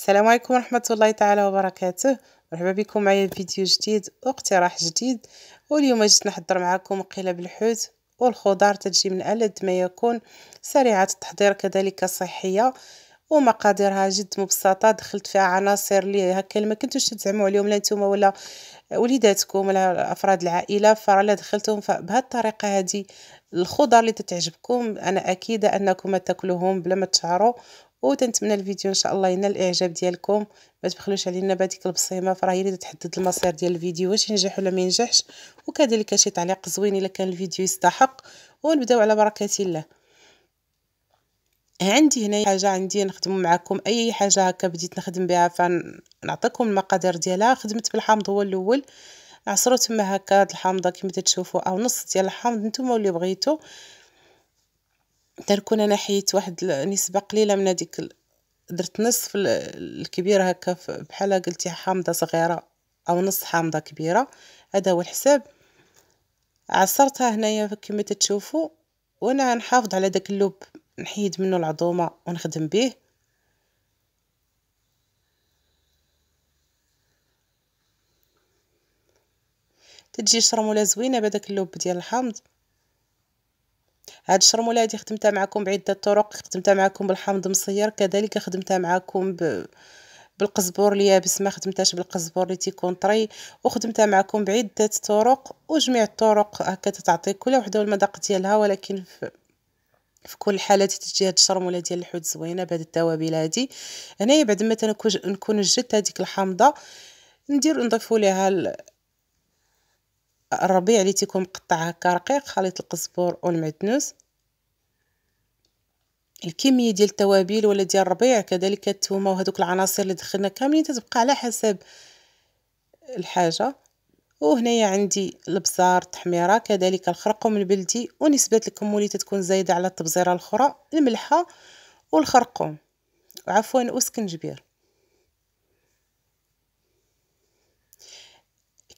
السلام عليكم ورحمة الله تعالى وبركاته مرحبا بكم معايا فيديو جديد واقتراح جديد واليوم جيت نحضر معكم قلب الحوت والخضار تجي من ألد ما يكون سريعة التحضير كذلك صحية ومقاديرها جد مبسطه دخلت فيها عناصر اللي هكا ما كنتوش تزعموا عليهم لا نتوما ولا وليداتكم ولا افراد العائله فرالا دخلتهم بهذه الطريقه هذه الخضر اللي تتعجبكم انا اكيده انكم تاكلوهم بلا ما تشعروا وتنتمنى الفيديو ان شاء الله ينال الاعجاب ديالكم ما تبخلوش علينا بهذيك البصيمه فراه هي اللي تحدد المصير ديال الفيديو واش ينجح ولا ما ينجحش وكذلك شي تعليق زوين الا كان الفيديو يستحق ونبداو على بركه الله عندي هنا حاجه عندي نخدم معكم اي حاجه هكا بديت نخدم بها فنعطيكم المقادير ديالها خدمت بالحامض هو الاول عصرو تما هكا الحامضه كما تشوفوا او نص ديال الحامض نتوما اللي بغيتو تنكون انا حيت واحد نسبه قليله من هذيك درت نصف الكبيره هكا بحال قلتي حامضه صغيره او نص حامضه كبيره هذا هو الحساب عصرتها هنايا كما تشوفوا وانا نحافظ على داك اللب نحيد منه العظومه ونخدم به تجي شرموله زوينه بداك اللب ديال الحامض هاد الشرموله هادي خدمتها معكم بعده طرق خدمتها معكم بالحامض مصير كذلك خدمتها معكم ب... بالقزبور اليابس ما خدمتهاش بالقزبور اللي تيكون طري وخدمتها معكم بعده طرق وجميع الطرق هكا تتعطي كل وحده والمذاق ديالها ولكن في في كل حالة تجي هاد الشرموله ديال الحوت زوينه بهاد التوابل هادي هنايا بعد ما تنكون جدت هاديك الحامضه ندير نضيفو ليها الربيع اللي تيكون مقطع هكا رقيق خليط القزبر والمعدنوس الكميه ديال التوابل ولا ديال الربيع كذلك الثومه وهذوك العناصر اللي دخلنا كاملين تتبقى على حسب الحاجه وهنايا عندي البزار التحميره كذلك الخرقوم البلدي ونسبه الكمولي تتكون زايده على التبزيره الاخرى الملحه والخرقوم عفوا وسكنجبير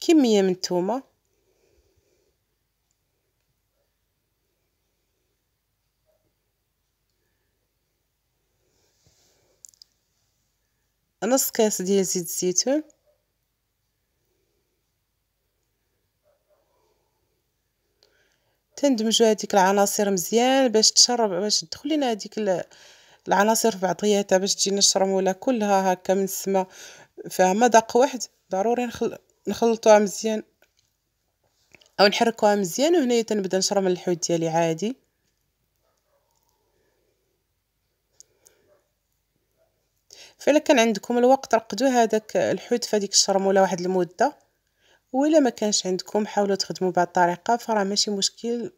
كميه من الثومه نص كاس ديال زيت الزيتون تندمجوا هذيك العناصر مزيان باش تشرب باش تدخل لنا هذيك العناصر في بعضياتها باش تجينا الشرموله كلها هكا من السما فيها مذاق واحد ضروري نخل... نخلطوها مزيان او نحركوها مزيان وهنايا تنبدا نشرم الحوت ديالي عادي فإلا كان عندكم الوقت رقدوا هذاك الحوت في هذيك الشرمولة واحد المدة وإلا ما كانش عندكم حاولوا تخدموا بهاد الطريقه فراه ماشي مشكل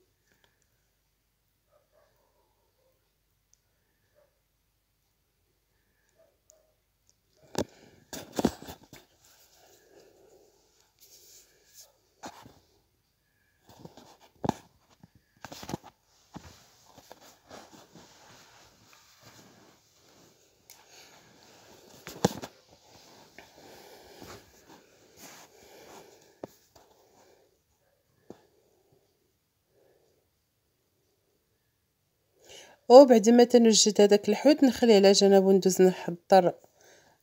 وبعد ما تنوجد هذاك الحوت نخليه على جنب وندوز نحضر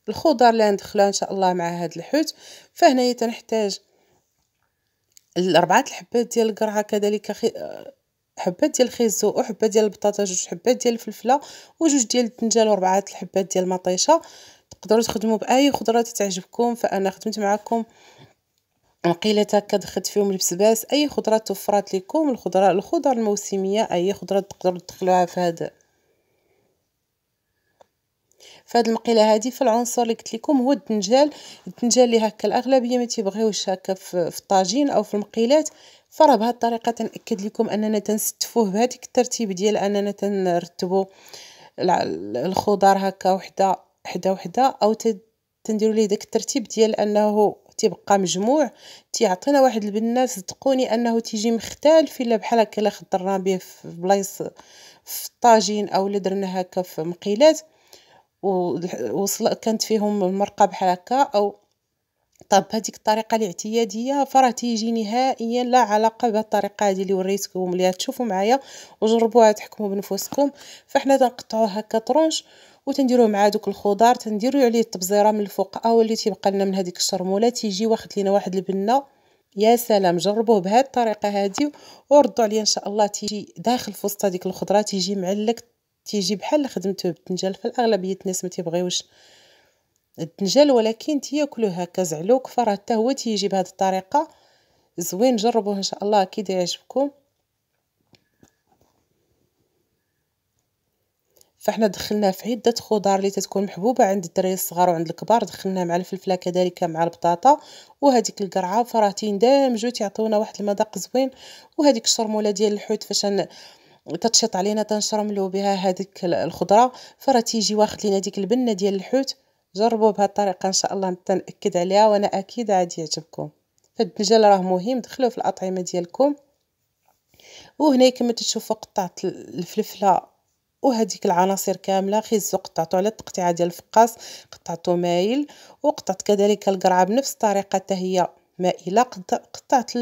الخضر اللي ندخلها ان شاء الله مع هذا الحوت فهنايا تنحتاج الاربعه الحبات ديال القرعه كذلك خي... حبات ديال الخيزو وحبه ديال البطاطا جوج حبات ديال الفلفله وجوج ديال الدنجال واربعه الحبات ديال المطيشه تقدروا تخدموا باي خضره تعجبكم فانا خدمت معكم مقيله دخلت فيهم البسباس اي خضره توفرات لكم الخضره الخضر الموسميه اي خضره تقدروا تدخلوها في هذا فهاد المقيله هادي فالعنصر اللي قلت لكم هو الدنجال الدنجال اللي هكا الاغلبيه ما تيبغيوش هكا في الطاجين او في المقيلات فراه بهاد الطريقه تنأكد لكم اننا تنستفوه بهذيك الترتيب ديال اننا تنرتبو الخضر هكا وحده حدا وحده او تنديروا ليه داك الترتيب ديال انه تيبقى مجموع تيعطينا واحد البنه صدقوني انه تيجي مختلف الا بحال هكا الا خضرنا به في بلايص في الطاجين او الا درنا هكا في مقيلات ووصل كانت فيهم المرقه بحال هكا او طاب هذيك الطريقه الاعتياديه فراه تيجي نهائيا لا علاقه بالطريقه الطريقه هذه اللي وريتكم اللي تشوفوا معايا وجربوها تحكموا بنفسكم فاحنا تنقطعوا هكا طرونش وتنديروه مع دوك الخضار تنديروا عليه التبزيره من الفوق او اللي تيبقى لنا من هذيك الشرموله تيجي واخد لينا واحد البنه يا سلام جربوه بهذه الطريقه هذه وردوا عليا ان شاء الله تيجي داخل في وسط هذيك الخضره تيجي معلك تيجي بحال خدمته بالدنجال فالاغلبيه الناس ما تيبغيوش الدنجال ولكن تياكلو هكا زعلوك فراه حتى هو تيجي بهذه الطريقه زوين جربوه ان شاء الله اكيد يعجبكم فاحنا دخلناه في عده خضار اللي تتكون محبوبه عند الدراري الصغار وعند الكبار دخلناه مع الفلفله كذلك مع البطاطا وهذيك القرعه فراتين دامجو تيعطيونا واحد المذاق زوين وهذيك الشرموله ديال الحوت فاش تتشط علينا تنشرملو بها هذيك الخضره فراه تيجي واخد لينا ديك البنه ديال الحوت جربوا بهذه الطريقه ان شاء الله تنأكد عليها وانا اكيد غادي يعجبكم فالدجال راه مهم دخلوه في الاطعمه ديالكم وهنا كما تشوفوا قطعت الفلفله وهذيك العناصر كامله خيزو قطعتو على التقطيعه ديال الفقاص قطعتو مايل وقطعت كذلك القرعه بنفس الطريقه حتى هي مائله قطعت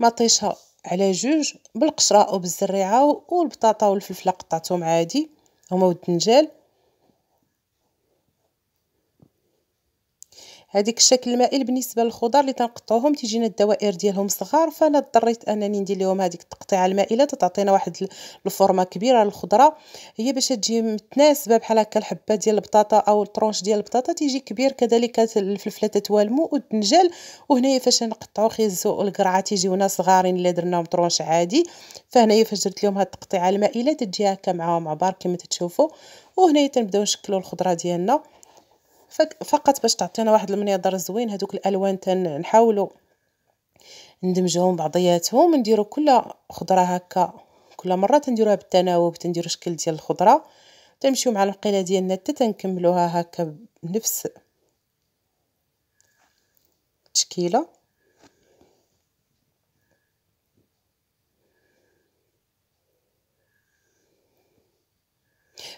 المطيشه على جوج بالقشره وبالزريعه والبطاطا والفلفله قطعتهم عادي هما والدنجال هذيك الشكل المائل بالنسبه للخضر اللي تنقطعوهم تيجينا الدوائر ديالهم صغار فانا اضطريت انني ندير لهم هذيك التقطيعه المائله تتعطينا واحد الفورمه كبيره للخضره هي باش تجي متناسبه بحال هكا الحبه ديال البطاطا او الطرونش ديال البطاطا تيجي كبير كذلك الفلفله تتوالمو والدنجال وهنايا فاش نقطعو خيزو والقرعه تيجيونا صغارين اللي درناهم طرونش عادي فهنايا فاش درت لهم هاد التقطيعه المائله تجي هكا معاهم عبار كما تشوفوا وهنايا تنبداو نشكلو الخضره ديالنا فقط باش تعطينا واحد المنظر زوين هذوك الالوان تنحاولوا ندمجهم بعضياتهم نديرو كل خضره هكا كل مره تنديروها بالتناوب تنديرو شكل ديال الخضره تنمشيو مع القيله ديالنا حتى تنكملوها هكا بنفس التشكيله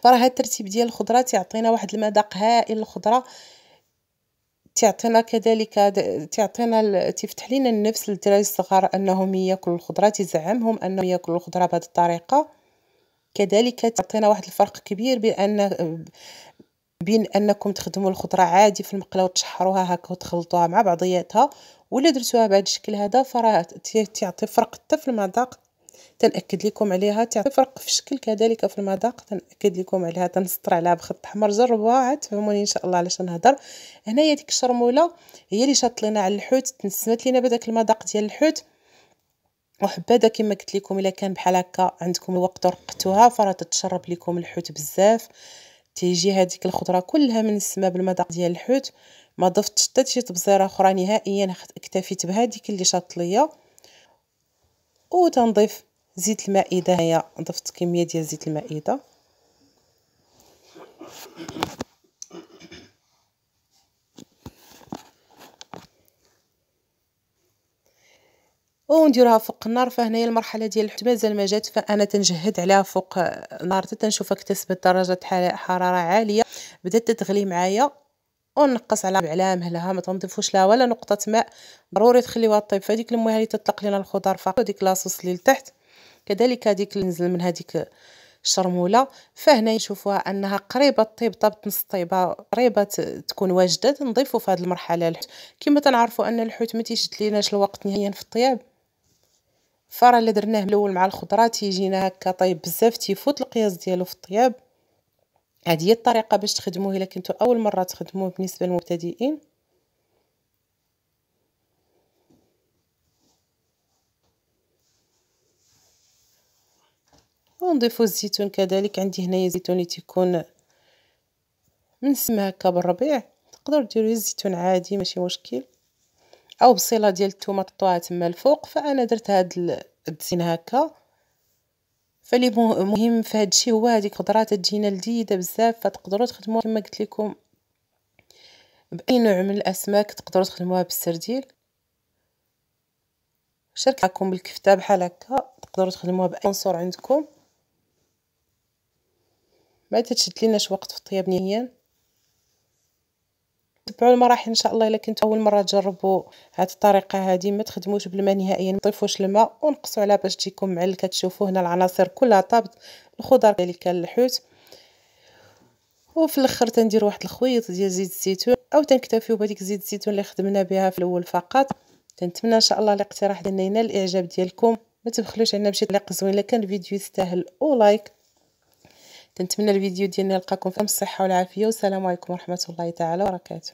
فراه الترتيب ديال الخضره تيعطينا واحد المذاق هائل الخضره تعطينا كذلك تعطينا تفتح لنا النفس للدراري الصغار انهم ياكلوا الخضره تزعمهم انهم ياكلوا الخضره بهذه الطريقه كذلك تعطينا واحد الفرق كبير بان بين انكم تخدموا الخضره عادي في المقله وتشحروها هكا وتخلطوها مع بعضياتها ولا درتوها بهذا الشكل هذا فراه تعطي فرق حتى في المذاق تنأكد لكم عليها تفرق فرق في الشكل كذلك في المذاق تنأكد لكم عليها تنسطر عليها بخط احمر جربوها عاد تفهموني ان شاء الله علاش نهضر هنايا ديك الشرموله هي اللي شاط لينا على الحوت تنسمت لينا بداك المذاق ديال الحوت وحباده كما قلت لكم الا كان بحال هكا عندكم الوقت ورقتوها فراه تتشرب لكم الحوت بزاف تيجي هذيك الخضره كلها من السما بالمذاق ديال الحوت ما ضفتش حتى شي تبزيره اخرى نهائيا اكتفيت بهذيك اللي شاط ليا وتنضيف زيت المائده هنايا ضفت كميه ديال زيت المائده ونديرها فوق النار فهنايا المرحله ديال الحوت مازال ما جات فانا تنجهد عليها فوق النار تنشوفها اكتسبت درجه حراره عاليه بدات تتغلي معايا ونقص على على مهلها ما تنضيفوش لها ولا نقطه ماء ضروري تخليوها طيب فهاديك المويه اللي تطلق لنا الخضر وديك لاصوص اللي لتحت كذلك هذيك اللي نزل من هذيك الشرموله فهنا نشوفوها انها قريبه طيب طابت نص طيبه قريبه تكون واجده نضيفوا في هذه المرحله الحوت كما تنعرفوا ان الحوت ما تيشد ليناش الوقت نهائيا في الطياب فراه اللي درناه الاول مع الخضره تيجينا هكا طيب بزاف تيفوت القياس ديالو في الطياب هذه هي الطريقه باش تخدموه الا كنتو اول مره تخدموه بالنسبه للمبتدئين ونضيفو الزيتون كذلك عندي هنايا زيتون اللي تيكون من سما بالربيع تقدر ديروا الزيتون عادي ماشي مشكل او بصيله ديال الثومه تطوها تما الفوق فانا درت هاد الدزين هكا فلي مهم في الشيء هو هذيك الخضره تجينا لذيذه بزاف فتقدروا تخدموها كما قلت لكم باي نوع من الاسماك تقدروا تخدموها بالسرديل شارك بالكفته بحال هكا تقدروا تخدموها باي عنصر عندكم ما تتشد ليناش وقت في الطياب نهائيا تبعوا المراحل ان شاء الله الا كنت اول مره تجربوا هاد الطريقه هادي ما تخدموش بالماء نهائيا ما تضيفوش الماء ونقصوا عليها باش تجيكم معلكه تشوفوا هنا العناصر كلها طابت الخضر كذلك الحوت وفي الاخر تندير واحد الخويط ديال زيت الزيتون او تنكتفيو بهذيك زيت الزيتون اللي خدمنا بها في الاول فقط تنتمنى ان شاء الله الاقتراح ديالنا ينال الاعجاب ديالكم ما تبخلوش علينا بشي تعليق زوين الا كان الفيديو يستاهل او لايك تنتمنى الفيديو ديالنا يلقاكم في الصحه والعافيه والسلام عليكم ورحمه الله تعالى وبركاته